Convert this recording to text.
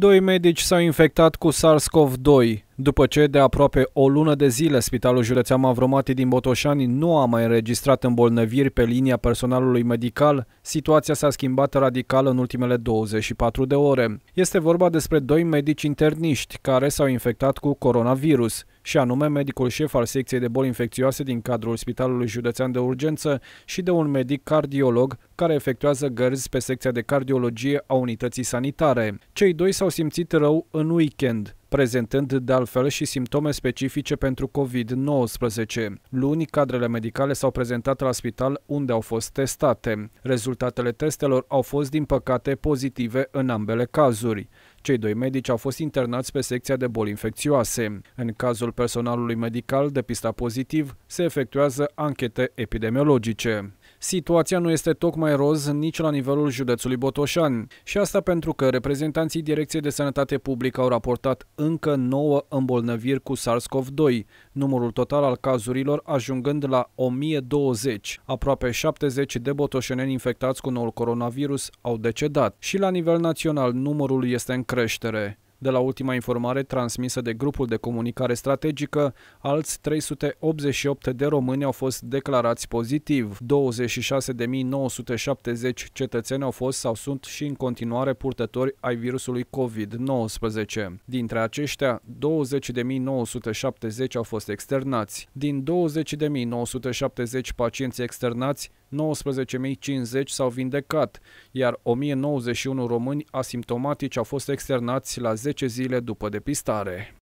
Doi medici s-au infectat cu SARS-CoV-2, după ce de aproape o lună de zile Spitalul Județean Mavromati din Botoșani nu a mai înregistrat îmbolnăviri pe linia personalului medical, situația s-a schimbat radical în ultimele 24 de ore. Este vorba despre doi medici interniști care s-au infectat cu coronavirus și anume medicul șef al secției de boli infecțioase din cadrul Spitalului Județean de Urgență și de un medic cardiolog care efectuează gărzi pe secția de cardiologie a unității sanitare. Cei doi s-au simțit rău în weekend prezentând de altfel și simptome specifice pentru COVID-19. Luni, cadrele medicale s-au prezentat la spital unde au fost testate. Rezultatele testelor au fost, din păcate, pozitive în ambele cazuri. Cei doi medici au fost internați pe secția de boli infecțioase. În cazul personalului medical de pista pozitiv, se efectuează anchete epidemiologice. Situația nu este tocmai roz nici la nivelul județului Botoșan. Și asta pentru că reprezentanții Direcției de Sănătate Publică au raportat încă 9 îmbolnăviri cu SARS-CoV-2, numărul total al cazurilor ajungând la 1020. Aproape 70 de botoșeneni infectați cu noul coronavirus au decedat. Și la nivel național numărul este în creștere. De la ultima informare transmisă de grupul de comunicare strategică, alți 388 de români au fost declarați pozitiv. 26.970 cetățeni au fost sau sunt și în continuare purtători ai virusului COVID-19. Dintre aceștia, 20.970 au fost externați. Din 20.970 pacienți externați, 19.050 s-au vindecat, iar 1.091 români asimptomatici au fost externați la 10 zile după depistare.